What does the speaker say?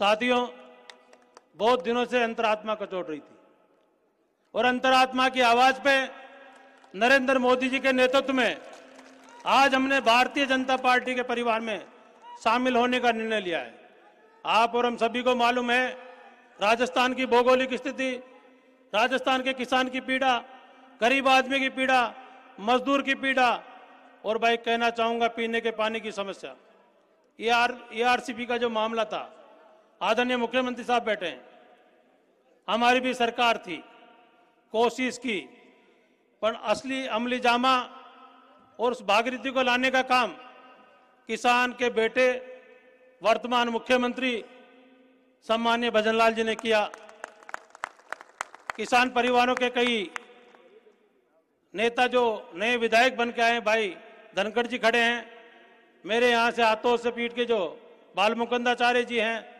साथियों बहुत दिनों से अंतरात्मा चोट रही थी और अंतरात्मा की आवाज पे नरेंद्र मोदी जी के नेतृत्व में आज हमने भारतीय जनता पार्टी के परिवार में शामिल होने का निर्णय लिया है आप और हम सभी को मालूम है राजस्थान की भौगोलिक स्थिति राजस्थान के किसान की पीड़ा गरीब आदमी की पीड़ा मजदूर की पीड़ा और भाई कहना चाहूंगा पीने के पानी की समस्या A R A R C P का जो मामला था आदरणीय मुख्यमंत्री साहब बैठे हैं हमारी भी सरकार थी कोशिश की पर असली अमली जामा और उस भागीरथी को लाने का काम किसान के बेटे वर्तमान मुख्यमंत्री सम्मान्य भजनलाल जी ने किया किसान परिवारों के कई नेता जो नए विधायक बन के आए भाई धनखड़ जी खड़े हैं मेरे यहाँ से हाथों से पीट के जो बाल मुकुंदाचार्य जी हैं